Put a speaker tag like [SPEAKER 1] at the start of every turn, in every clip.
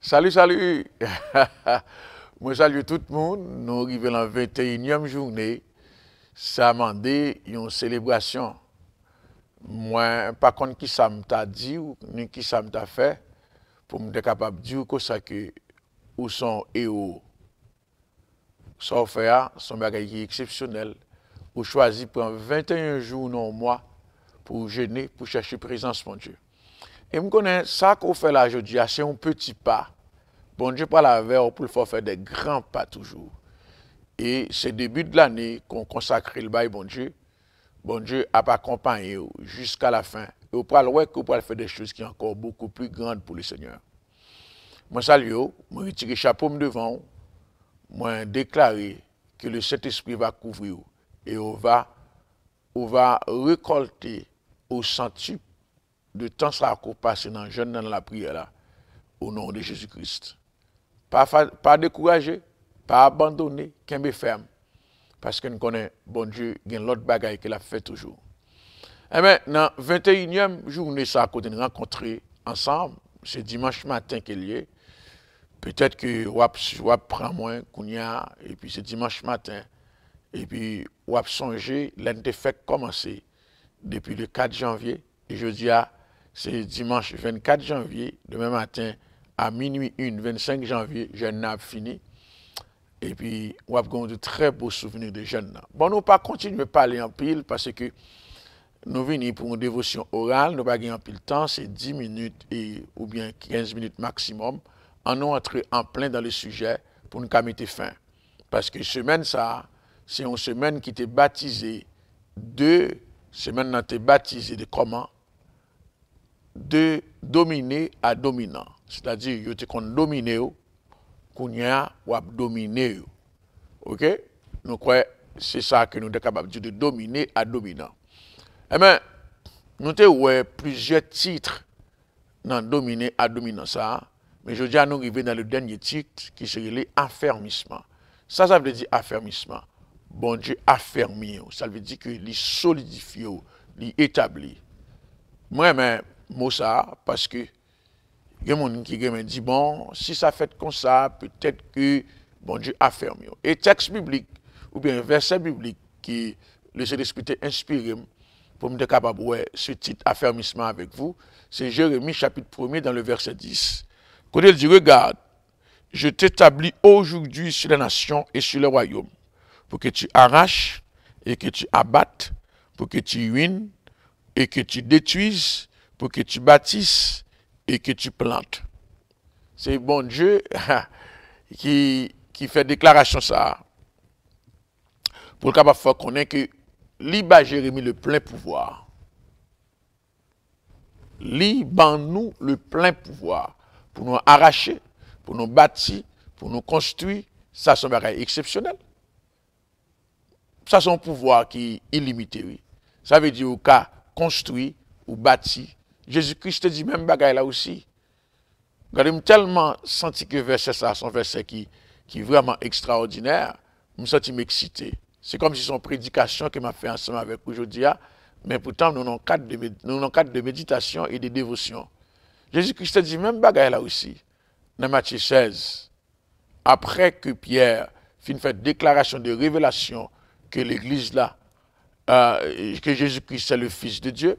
[SPEAKER 1] Salü, salü! Mwen salü tout moun, nou rive lan 21 yom jounè, sa mande yon selebrasyon. Mwen pa konn ki sa mta di ou ni ki sa mta fe, pou mte kapab di ou ko sa ke ou son e ou. Sa ou fe a, son bagay ki eksepsyonel, ou chwazi pou an 21 joun ou nou mwa, pou jene, pou chache prezans ponjou. E m konen sa kou fe la jodi, a se yon peti pa, Bon Dieu parle la vous pour faire des grands pas toujours. Et c'est début de l'année qu'on consacre le bail, bon Dieu. Bon Dieu a accompagné jusqu'à la fin. Et vous parlez voir que faire des choses qui sont encore beaucoup plus grandes pour le Seigneur. Moi, salue, oh, vous retire le chapeau devant, moi, déclarer que le Saint-Esprit va couvrir et on va, va récolter au centuple de temps ça qu'on passé dans jeune dans la prière là, au nom de Jésus-Christ pas, pas décourager, pas abandonner, est ferme. Parce que connaît connaissons, bon Dieu, il y a l'autre bagaille qu'il a fait toujours. Eh dans maintenant, 21e journée, ça a côté ensemble, c'est dimanche matin qu'il y est. Peut-être que wap, wap prend moins et puis c'est dimanche matin. Et puis, wap songer, fait commencé depuis le 4 janvier. Et je dis, ah, c'est dimanche 24 janvier, demain matin, à minuit 1, 25 janvier, je n'ai pas fini. Et puis, on a de très beaux souvenirs de jeunes. Bon, nous pas continuer à parler en pile parce que nous venons pour une dévotion orale, nous pas en pile temps, c'est 10 minutes ou bien 15 minutes maximum. En nous entrer en plein dans le sujet pour nous mettre fin. Parce que semaine ça, c'est une semaine qui était baptisée de semaine qui était baptisée de comment de dominer à dominant. C'est-à-dire, vous êtes contre qui vous un dominer. OK Nous croyons c'est ça que nous sommes capables de de dominer à dominant. Eh bien, nous avons plusieurs titres dans dominer à dominant ça. Mais je dis à nous arrivons dans le dernier titre qui serait l'affermissement. Ça, ça veut dire affermissement. Bon Dieu affermir, Ça veut dire que les solidifie, les établit. moi mais mot parce que il y a des qui me dit bon, si ça fait comme ça, peut-être que bon Dieu a fermé. Et texte biblique ou bien verset biblique qui le Saint-Esprit inspiré pour me capable ce titre affermissement avec vous, c'est Jérémie chapitre 1 dans le verset 10. Quand il dit regarde, je t'établis aujourd'hui sur les nations et sur le royaume, pour que tu arraches et que tu abattes, pour que tu ruines et que tu détruises pour que tu bâtisses et que tu plantes. C'est bon Dieu qui, fait déclaration ça. Pour le capable faire connaître que l'Iba Jérémie le plein pouvoir. Liban nous le plein pouvoir pour nous arracher, pour nous bâtir, pour nous construire. Ça, c'est un exceptionnel. Ça, c'est un pouvoir qui est illimité. Oui. Ça veut dire au cas construit, ou bâti, Jésus-Christ te dit même bagaille là aussi. Regardez, tellement senti que verset ça, son verset qui, qui est vraiment extraordinaire, je me senti excité. C'est comme si son prédication que m'a fait ensemble avec aujourd'hui, hein. mais pourtant nous avons quatre de, cadre de méditation et de dévotion. Jésus-Christ te dit même bagaille là aussi. Dans Matthieu 16, après que Pierre fin fait déclaration de révélation que l'Église là, euh, que Jésus-Christ est le Fils de Dieu,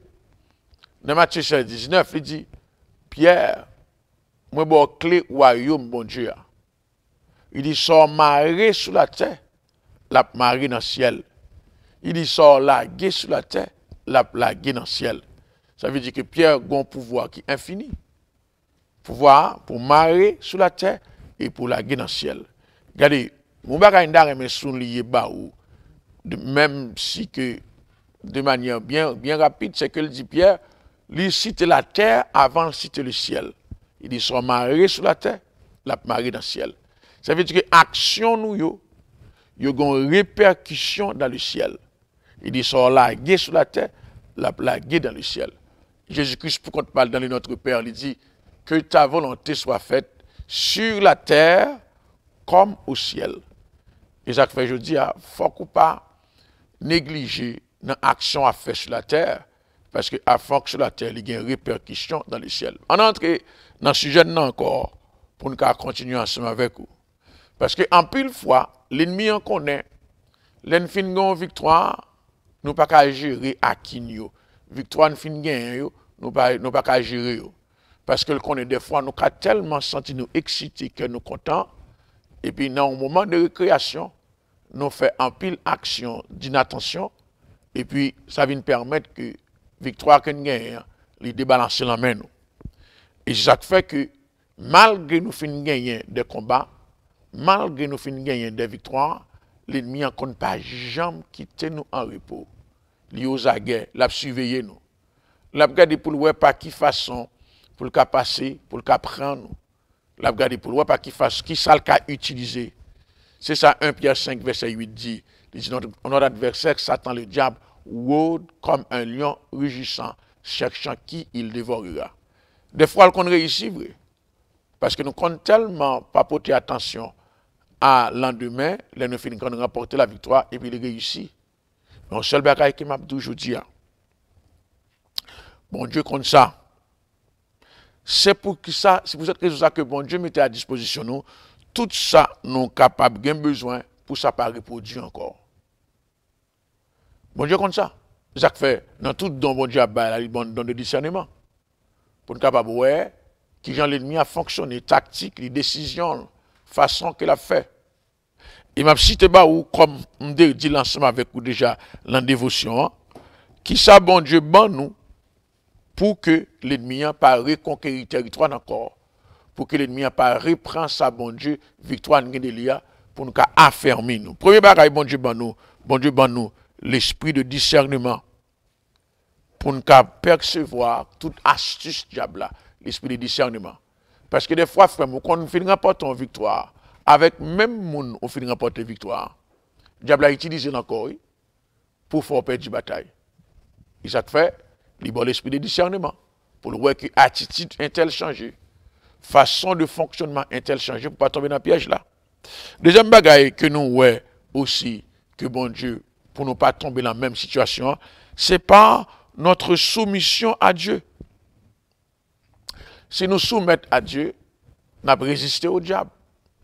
[SPEAKER 1] dans Matthieu 19, il dit, Pierre, moi bon clé royaume bon Dieu. Il dit sort marée sur la terre, la marée dans le ciel. Il dit sort lagué sur la terre, la lagué dans le ciel. Ça veut dire que Pierre a un pouvoir qui est infini. Pouvoir pour marrer sur la terre et pour laguer dans le ciel. Regardez, mon bagage Même si que, de manière bien, bien rapide, c'est que le dit Pierre, il cite la terre avant de citer le ciel. Il dit, son mari sur la terre, la marée dans le ciel. Ça veut dire que l'action, nous, y a une répercussion dans le ciel. Il dit, sont lagués sur la terre, la lagué dans le ciel. Jésus-Christ, pour qu'on parle dans le Notre Père, il dit, que ta volonté soit faite sur la terre comme au ciel. Et ça fait, je dis, il ah, ne faut pas négliger l'action à faire sur la terre, parce que qu'à force sur la terre, il y a une répercussion dans le ciel. On entre dans ce sujet encore pour nous continuer ensemble avec vous. Parce qu'en pile fois, l'ennemi en connaît, l'ennemi gagne une victoire, nous pas qu'à gérer à qui nous. Victoire fin gagne, nous pas nous pas agir gérer. Parce que le connaît des fois nous avons tellement senti nous excités que nous contents et puis dans un moment de récréation, nous faisons en pile action d'inattention et puis ça vient permettre que victoire que nous gagnons, les débalancé la main. Et ça fait que malgré nous fin gagner des combats, malgré nous fin gagner des victoires, l'ennemi n'a pas jamais quitté nous en repos. Li aux aguets, l'a surveillé nous. L'a regardé pour le par qui façon pour le passer, pour le prendre. L'a regardé pour le par qui façon, qui ça le cas utiliser. C'est ça 1 Pierre 5 verset 8 dit. Il dit notre adversaire Satan le diable comme un lion rugissant, cherchant qui il dévorera. Des fois, qu'on réussit, vrai. Parce que nous ne comptons tellement pas porter attention à l'endemain, les nous finissons de remporter la victoire et puis il réussit. Mais seul bagage qui m'a toujours dit, hein. bon Dieu compte ça. C'est pour que ça, c'est pour cette raison que bon Dieu mettait à disposition nous tout ça nous capables, gain besoin pour ça pas Dieu encore. Bon Dieu compte ça. Jacques fait dans tout don bon Dieu a bail, bon don de discernement. Pour nous capable ouais, qui Jean l'ennemi a fonctionné, tactique, les décisions, façon qu'il a fait. Il m'a cité pas ou comme on dit l'ensemble avec vous déjà dans dévotion, qui ça bon Dieu ban nous pour que l'ennemi n'a pas reconquérir territoire encore, pour que l'ennemi n'a pas reprend sa bon Dieu victoire de pour nous affermir nous. Premier bagage bon Dieu ban nous, bon Dieu ban nous l'esprit de discernement pour ne pas percevoir toute astuce diable l'esprit de discernement. Parce que des fois, frère, quand on finit remporter une victoire, avec même monde, on finit remporter une victoire. diable a utilisé encore pour faire perdre du bataille. Et ça fait, il l'esprit de discernement pour le voir que attitude est changée, façon de fonctionnement est changée pour ne pas tomber dans le piège là. Deuxième bagaille que nous ouais aussi que bon Dieu pour ne pas tomber dans la même situation, c'est par notre soumission à Dieu. Si nous soumettons à Dieu, nous résistons résisté au diable.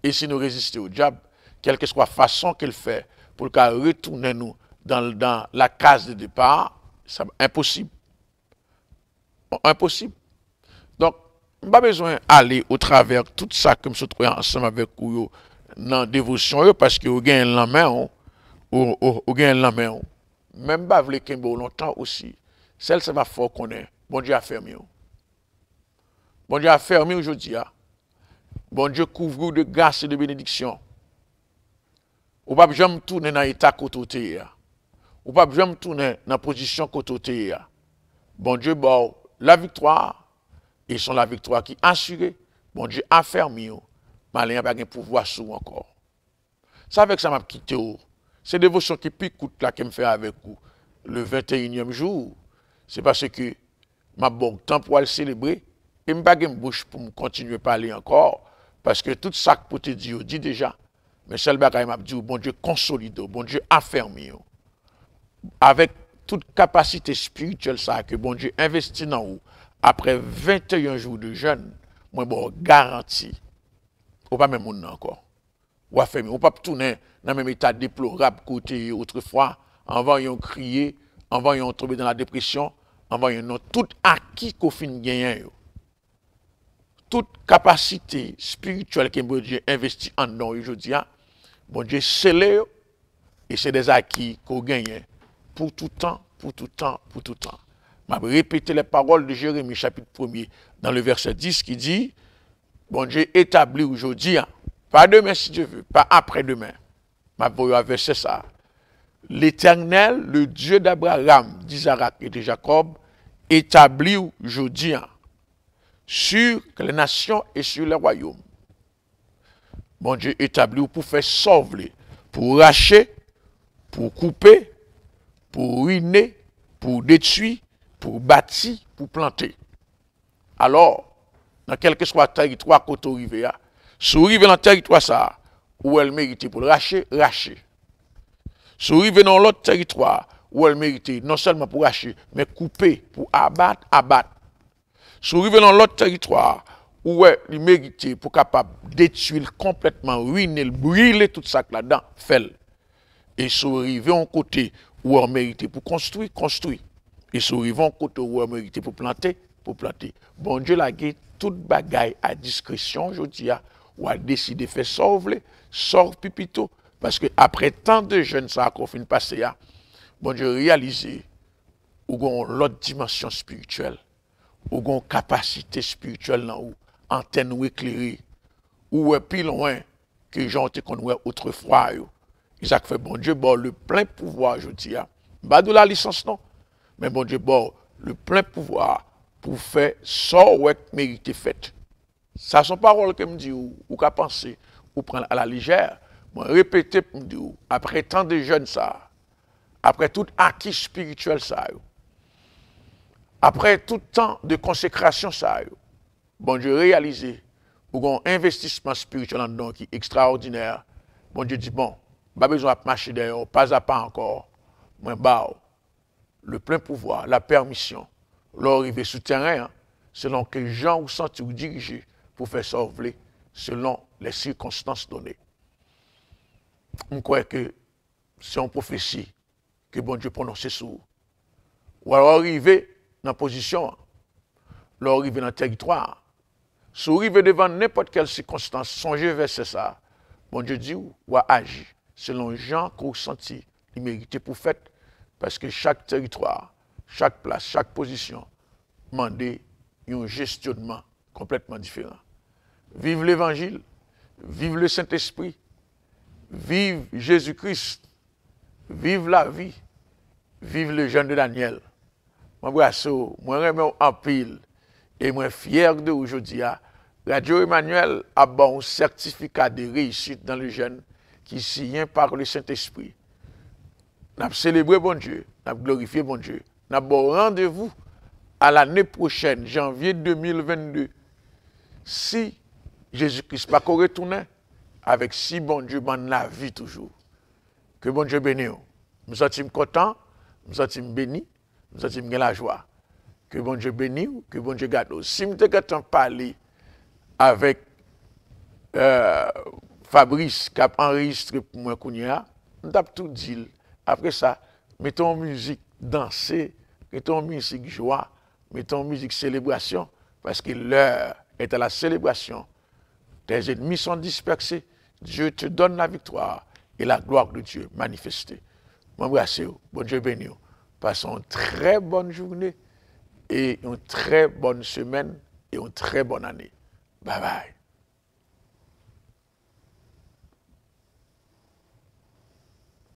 [SPEAKER 1] Et si nous résistons au diable, quelle que soit la façon qu'il fait pour qu'il retourne nous dans, dans, la case de départ, c'est impossible. Impossible. Donc, pas besoin d'aller au travers tout ça comme se trouve ensemble avec vous dans la dévotion, parce que vous gagnez la main, hein ou bien là Même même Mem ba vle kenbe aussi celle osi, va fort bon Dieu a fermi Bon Dieu a aujourd'hui. mieux jodi Bon dieu couvre de de et de bénédictions Ou pa jom tourner l'état état kotote ya. Ah. Ou pa dans tourner position position kotote ah. Bon Dieu bon, la victoire, et son la victoire qui assurée. Bon Dieu affermi, malin pas de pouvoir sous encore. Ça que ça m'a quitté c'est dévotion qui picoute là que me fait avec vous le 21e jour. C'est parce que ma bon temps pour le célébrer et me pas bouche pour me continuer à parler encore parce que tout ça que pour dis dire, dit déjà. Mais celle bagaille m'a dit bon Dieu consolide, bon Dieu affermi avec toute capacité spirituelle ça que bon Dieu investit dans vous après 21 jours de jeûne, moi bon garanti. Ou pas même monde encore ou ne peut pas tourner dans le même état déplorable côté autrefois, avant ils ont crié, avant ils ont tombé dans la dépression, avant ils ont tout acquis qu'on finit gagner. Toute capacité spirituelle que bon Dieu investit en nous aujourd'hui, hein. bon Dieu scellé et c'est des acquis qu'on gagne pour tout temps, pour tout temps, pour tout temps. Je vais répéter les paroles de Jérémie chapitre 1 dans le verset 10 qui dit, bon Dieu établit aujourd'hui hein, pas demain si Dieu veut, pas après-demain. Ma verset ça. L'Éternel, le Dieu d'Abraham, d'Isaac et de Jacob, établit aujourd'hui hein, sur les nations et sur les royaumes. Mon Dieu établit pour faire sauver, pour racher, pour couper, pour ruiner, pour détruire, pour bâtir, pour planter. Alors, dans quel que soit le territoire arrive à Souris dans le territoire ça, où elle mérite pour le racher, racher. dans l'autre territoire, où elle mérite non seulement pour racher, mais couper, pour abattre, abattre. Souris dans l'autre territoire, où elle mérite pour capable détruire complètement, ruiner, brûler tout ça là-dedans, faire. Et souris en côté, où elle mérite pour construire, construire. Et souris en côté, où elle mérite pour planter, pour planter. Bon Dieu, la guette, toute bagaille à discrétion, je dis à hein, Ou a deside fè sor vle, sor pi pito. Paske apre tan de jen sa akon fin pase ya, bon diyo realize ou gon lot dimensyon spirituel, ou gon kapasite spirituel nan ou, anten ou ekleri, ou ou pi loin, ki jante kon wè outre fwa yo. I sak fè bon diyo bor le plen pouvoi a joti ya. Ba do la lisans nan, men bon diyo bor le plen pouvoi a pou fè sor wèk merite fèt. Ça son parole que me dit ou, ou qu'à penser ou prendre à la légère. Moi répéter me dire, après tant de jeunes ça, après tout acquis spirituel ça, après tout temps de consécration ça, bon Dieu réalisé ou un investissement spirituel en nous qui est extraordinaire. Bon Dieu dit bon, pas besoin de marcher d'ailleurs, pas à pas encore. Moi bah le plein pouvoir, la permission, l'arrivée sous hein, selon que gens ou senti ou dirigé pour faire sauver selon les circonstances données. On croit que c'est une prophétie que bon Dieu prononce sur Ou alors arriver dans la position, leur arriver dans le territoire, si devant n'importe quelle circonstance, songez vers ça. Bon Dieu dit ou, agir selon Jean qu'on ressenti il pour faire, parce que chaque territoire, chaque place, chaque position, demandait un gestionnement complètement différent. Vive l'Évangile, vive le Saint-Esprit, vive Jésus-Christ, vive la vie, vive le jeune de Daniel. Mon brasso, moi remets e en pile et moi fier de aujourd'hui. Radio Emmanuel a bon certificat de réussite dans le jeune qui signe par le Saint-Esprit. Nous célébré bon Dieu, nous glorifié bon Dieu. Nous bon rendez-vous à l'année prochaine, janvier 2022. Si Jésus-Christ pas qu'on avec si bon Dieu dans la vie toujours. Que bon Dieu bénisse. Nous sommes contents, nous sommes bénis, nous sommes bien la joie. Que bon Dieu bénisse, que bon Dieu garde. Si nous avons parler avec euh, Fabrice qui a enregistré pour moi, nous avons tout dire. Après ça, mettons en musique danser, mettons en musique joie, mettons en musique célébration, parce que l'heure est à la célébration tes ennemis sont dispersés. Dieu te donne la victoire et la gloire de Dieu manifestée. M'embrassez, bon Dieu Passons une très bonne journée et une très bonne semaine et une très bonne année. Bye bye.